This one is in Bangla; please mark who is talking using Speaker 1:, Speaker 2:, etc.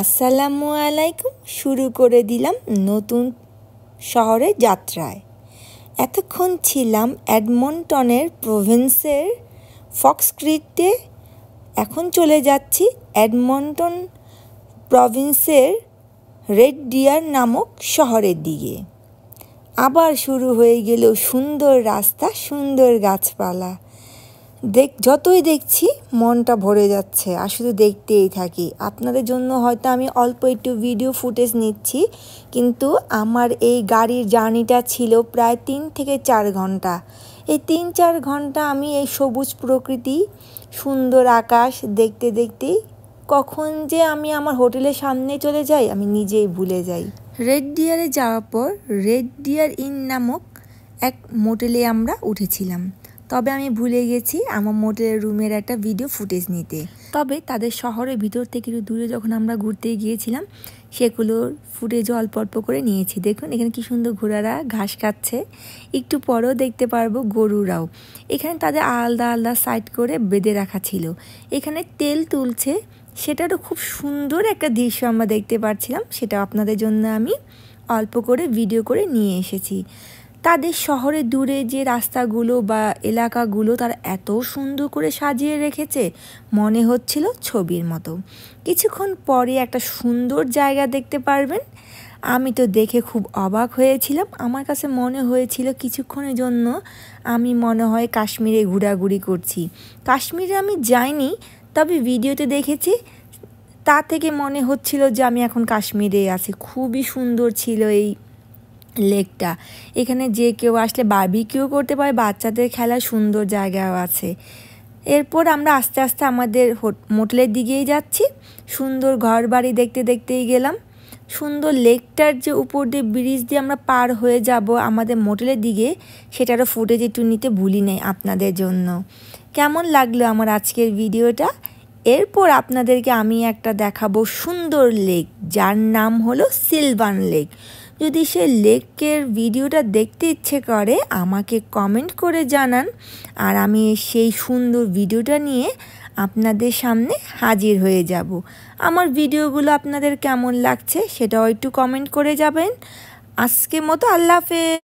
Speaker 1: আসসালামু আলাইকুম শুরু করে দিলাম নতুন শহরে যাত্রায় এতক্ষণ ছিলাম অ্যাডমন্টনের প্রভিন্সের ফক্সক্রিটে এখন চলে যাচ্ছি অ্যাডমন্টন প্রভিন্সের রেড ডিয়ার নামক শহরের দিকে আবার শুরু হয়ে গেল সুন্দর রাস্তা সুন্দর গাছপালা দেখ যতই দেখছি মনটা ভরে যাচ্ছে আর শুধু দেখতেই থাকি আপনাদের জন্য হয়তো আমি অল্প একটু ভিডিও ফুটেজ নিচ্ছি কিন্তু আমার এই গাড়ির জার্নিটা ছিল প্রায় তিন থেকে চার ঘন্টা এই তিন চার ঘন্টা আমি এই সবুজ প্রকৃতি সুন্দর আকাশ দেখতে দেখতেই কখন যে আমি আমার হোটেলের সামনে চলে যাই আমি নিজেই ভুলে যাই রেড ডিয়ারে যাওয়ার পর রেড ডিয়ার ইন নামক এক মোটেলে আমরা উঠেছিলাম তবে আমি ভুলে গেছি আমার মোটেলের রুমের একটা ভিডিও ফুটেজ নিতে তবে তাদের শহরের ভিতর থেকে একটু দূরে যখন আমরা ঘুরতে গিয়েছিলাম সেগুলোর ফুটেজ অল্প অল্প করে নিয়েছি দেখুন এখানে কি সুন্দর ঘোড়ারা ঘাস খাচ্ছে একটু পরেও দেখতে পারবো গরুরাও এখানে তাদের আলাদা আলাদা সাইড করে বেঁধে রাখা ছিল এখানে তেল তুলছে সেটারও খুব সুন্দর একটা দৃশ্য আমরা দেখতে পাচ্ছিলাম সেটা আপনাদের জন্য আমি অল্প করে ভিডিও করে নিয়ে এসেছি তাদের শহরে দূরে যে রাস্তাগুলো বা এলাকাগুলো তারা এত সুন্দর করে সাজিয়ে রেখেছে মনে হচ্ছিল ছবির মতো কিছুক্ষণ পরে একটা সুন্দর জায়গা দেখতে পারবেন আমি তো দেখে খুব অবাক হয়েছিলাম আমার কাছে মনে হয়েছিল কিছুক্ষণের জন্য আমি মনে হয় কাশ্মীরে ঘোরাঘুরি করছি কাশ্মীরে আমি যাইনি তবে ভিডিওতে দেখেছি তা থেকে মনে হচ্ছিল যে আমি এখন কাশ্মীরে আছি খুবই সুন্দর ছিল এই লেকটা এখানে যে কেউ আসলে বারবিকিউ করতে পারে বাচ্চাদের খেলা সুন্দর জায়গাও আছে এরপর আমরা আস্তে আস্তে আমাদের মোটেলের দিকেই যাচ্ছি সুন্দর ঘর বাড়ি দেখতে দেখতেই গেলাম সুন্দর লেকটার যে উপর দিয়ে ব্রিজ দিয়ে আমরা পার হয়ে যাব আমাদের মোটেলের দিকে সেটারও ফুটেজ একটু নিতে ভুলি নেই আপনাদের জন্য কেমন লাগলো আমার আজকের ভিডিওটা এরপর আপনাদেরকে আমি একটা দেখাবো সুন্দর লেক যার নাম হলো সিলভান লেক যদি সে লেকের ভিডিওটা দেখতে ইচ্ছে করে আমাকে কমেন্ট করে জানান আর আমি সেই সুন্দর ভিডিওটা নিয়ে আপনাদের সামনে হাজির হয়ে যাব আমার ভিডিওগুলো আপনাদের কেমন লাগছে সেটাও একটু কমেন্ট করে যাবেন আজকে মতো আল্লাহ হাফেজ